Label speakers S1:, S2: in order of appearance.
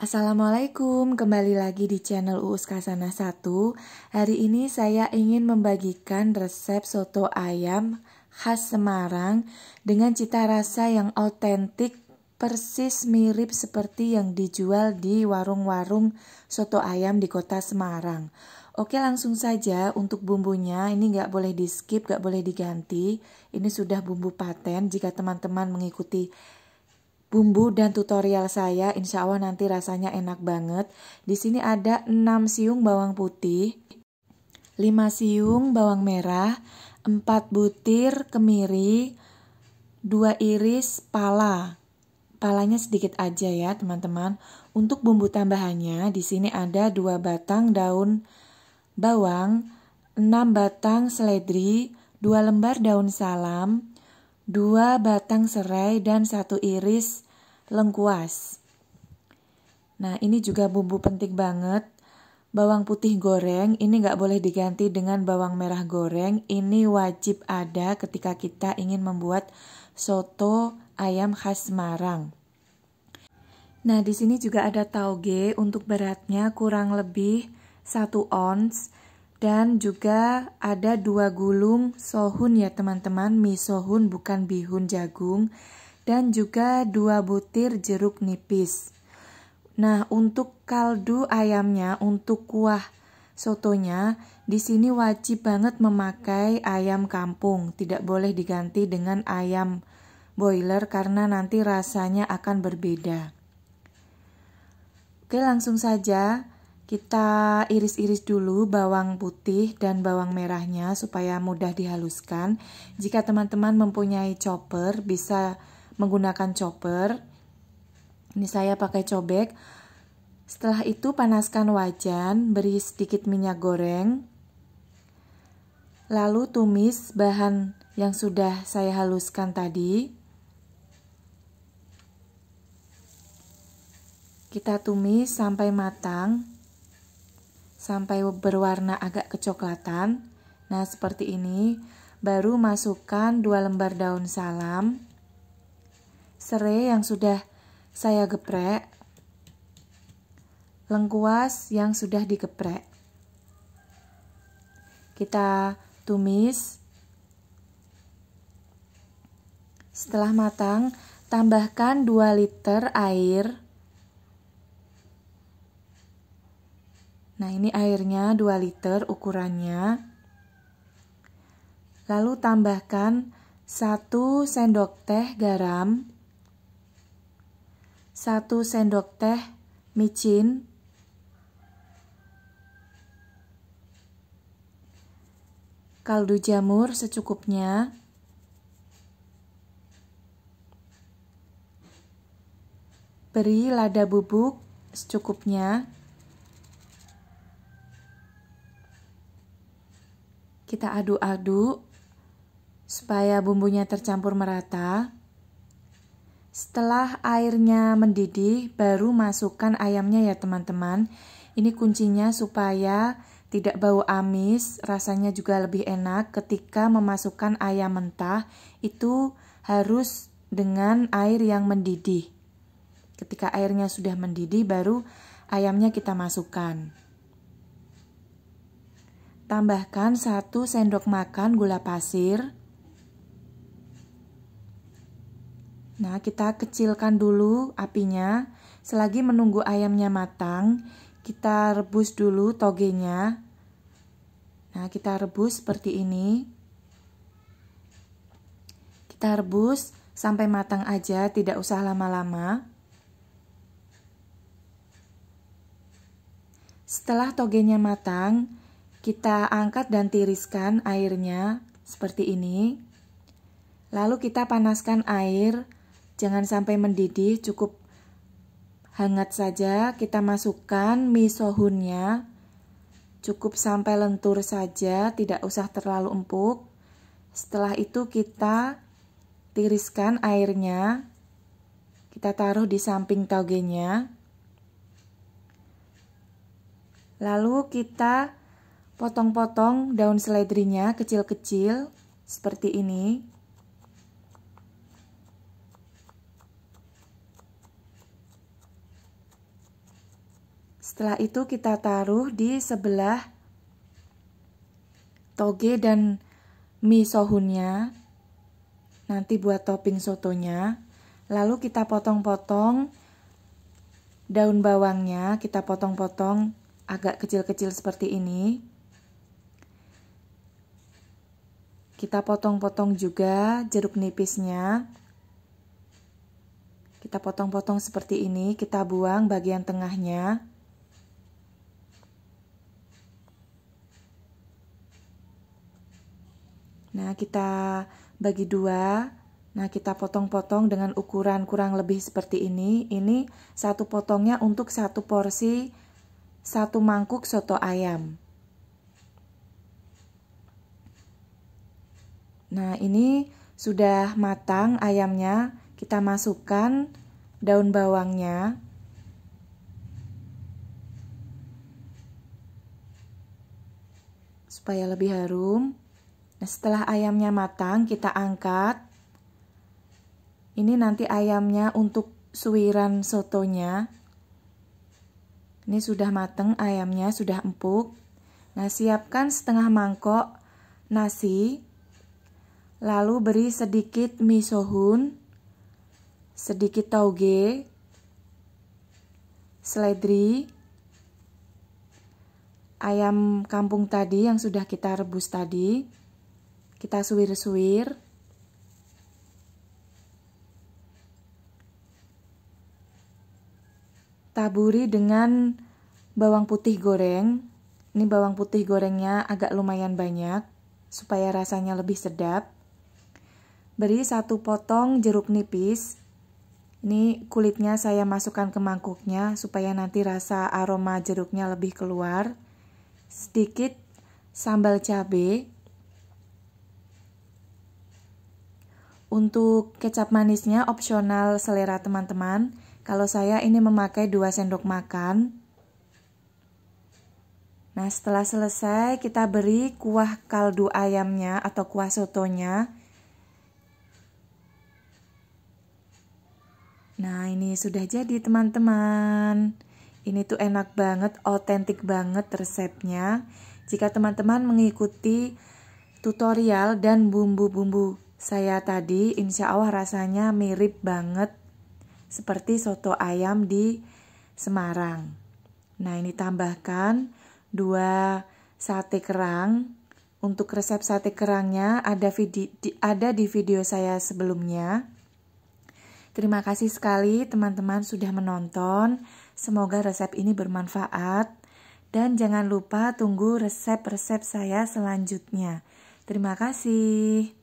S1: Assalamualaikum, kembali lagi di channel Uus Kasana 1 Hari ini saya ingin membagikan resep soto ayam khas Semarang Dengan cita rasa yang autentik persis mirip seperti yang dijual di warung-warung soto ayam di kota Semarang Oke langsung saja untuk bumbunya ini nggak boleh di skip, nggak boleh diganti. Ini sudah bumbu paten jika teman-teman mengikuti bumbu dan tutorial saya insya Allah nanti rasanya enak banget. Di sini ada 6 siung bawang putih, 5 siung bawang merah, 4 butir kemiri, 2 iris pala. Palanya sedikit aja ya teman-teman. Untuk bumbu tambahannya di sini ada 2 batang daun bawang, 6 batang seledri, 2 lembar daun salam, 2 batang serai dan 1 iris lengkuas. Nah ini juga bumbu penting banget. Bawang putih goreng ini nggak boleh diganti dengan bawang merah goreng. Ini wajib ada ketika kita ingin membuat soto ayam khas Semarang. Nah di sini juga ada tauge untuk beratnya kurang lebih 1 ons dan juga ada dua gulung sohun ya teman-teman, mie sohun bukan bihun jagung. Dan juga dua butir jeruk nipis. Nah, untuk kaldu ayamnya, untuk kuah sotonya, di sini wajib banget memakai ayam kampung. Tidak boleh diganti dengan ayam boiler karena nanti rasanya akan berbeda. Oke, langsung saja kita iris-iris dulu bawang putih dan bawang merahnya supaya mudah dihaluskan. Jika teman-teman mempunyai chopper, bisa menggunakan chopper. Ini saya pakai cobek. Setelah itu panaskan wajan, beri sedikit minyak goreng. Lalu tumis bahan yang sudah saya haluskan tadi. Kita tumis sampai matang sampai berwarna agak kecoklatan. Nah, seperti ini. Baru masukkan dua lembar daun salam. Serai yang sudah saya geprek. Lengkuas yang sudah digeprek. Kita tumis. Setelah matang, tambahkan 2 liter air Nah, ini airnya 2 liter ukurannya. Lalu tambahkan 1 sendok teh garam, 1 sendok teh micin, kaldu jamur secukupnya, beri lada bubuk secukupnya, Kita aduk-aduk supaya bumbunya tercampur merata. Setelah airnya mendidih, baru masukkan ayamnya ya teman-teman. Ini kuncinya supaya tidak bau amis, rasanya juga lebih enak ketika memasukkan ayam mentah. Itu harus dengan air yang mendidih. Ketika airnya sudah mendidih, baru ayamnya kita masukkan. Tambahkan 1 sendok makan gula pasir. Nah, kita kecilkan dulu apinya. Selagi menunggu ayamnya matang, kita rebus dulu togenya. Nah, kita rebus seperti ini. Kita rebus sampai matang aja, tidak usah lama-lama. Setelah togenya matang, kita angkat dan tiriskan airnya seperti ini. Lalu kita panaskan air, jangan sampai mendidih, cukup hangat saja. Kita masukkan misohunnya, cukup sampai lentur saja, tidak usah terlalu empuk. Setelah itu kita tiriskan airnya, kita taruh di samping taugenya Lalu kita Potong-potong daun seledrinya kecil-kecil seperti ini. Setelah itu kita taruh di sebelah toge dan mie sohunnya. Nanti buat topping sotonya. Lalu kita potong-potong daun bawangnya, kita potong-potong agak kecil-kecil seperti ini. Kita potong-potong juga jeruk nipisnya. Kita potong-potong seperti ini, kita buang bagian tengahnya. Nah, kita bagi dua. Nah, kita potong-potong dengan ukuran kurang lebih seperti ini. Ini satu potongnya untuk satu porsi satu mangkuk soto ayam. Nah, ini sudah matang ayamnya, kita masukkan daun bawangnya. Supaya lebih harum. Nah, setelah ayamnya matang, kita angkat. Ini nanti ayamnya untuk suiran sotonya. Ini sudah matang ayamnya, sudah empuk. Nah, siapkan setengah mangkok nasi Lalu beri sedikit misohun, sedikit tauge, seledri, ayam kampung tadi yang sudah kita rebus tadi. Kita suwir-suwir. Taburi dengan bawang putih goreng. Ini bawang putih gorengnya agak lumayan banyak supaya rasanya lebih sedap. Beri satu potong jeruk nipis. Ini kulitnya saya masukkan ke mangkuknya supaya nanti rasa aroma jeruknya lebih keluar. Sedikit sambal cabai. Untuk kecap manisnya opsional selera teman-teman. Kalau saya ini memakai 2 sendok makan. Nah, setelah selesai kita beri kuah kaldu ayamnya atau kuah sotonya Nah, ini sudah jadi teman-teman. Ini tuh enak banget, otentik banget resepnya. Jika teman-teman mengikuti tutorial dan bumbu-bumbu saya tadi, insya Allah rasanya mirip banget seperti soto ayam di Semarang. Nah, ini tambahkan 2 sate kerang. Untuk resep sate kerangnya ada, video, ada di video saya sebelumnya. Terima kasih sekali teman-teman sudah menonton. Semoga resep ini bermanfaat. Dan jangan lupa tunggu resep-resep saya selanjutnya. Terima kasih.